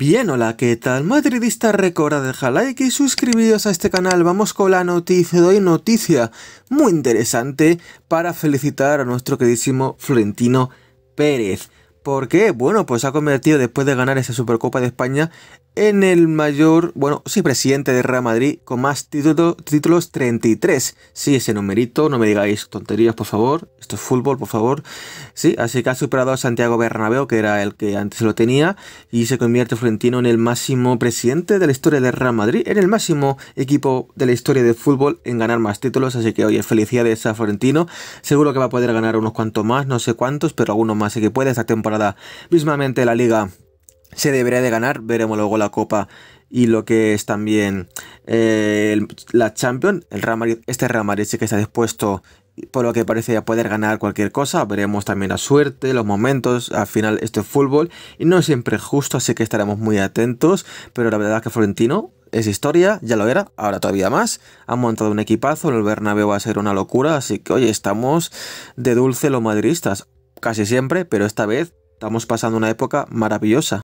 Bien, hola, ¿qué tal? Madridista recorda dejar like y suscribiros a este canal. Vamos con la noticia de hoy, noticia muy interesante para felicitar a nuestro queridísimo Florentino Pérez. ¿Por qué? Bueno, pues ha convertido después de ganar esa Supercopa de España en el mayor, bueno, sí, presidente de Real Madrid con más títulos 33. Sí, ese numerito, no me digáis tonterías, por favor. Esto es fútbol, por favor. Sí, así que ha superado a Santiago Bernabéu, que era el que antes lo tenía, y se convierte Florentino en el máximo presidente de la historia de Real Madrid, en el máximo equipo de la historia de fútbol en ganar más títulos. Así que, oye, felicidades a Florentino. Seguro que va a poder ganar unos cuantos más, no sé cuántos, pero algunos más. Así que puede esta temporada Mismamente la liga se debería de ganar, veremos luego la copa y lo que es también eh, la Champions. El Real este Real Madrid sí que está dispuesto, por lo que parece, a poder ganar cualquier cosa. Veremos también la suerte, los momentos. Al final, este fútbol y no siempre justo, así que estaremos muy atentos. Pero la verdad es que Florentino es historia, ya lo era, ahora todavía más. Han montado un equipazo, el Bernabéu va a ser una locura, así que hoy estamos de dulce los madridistas. Casi siempre, pero esta vez Estamos pasando una época maravillosa.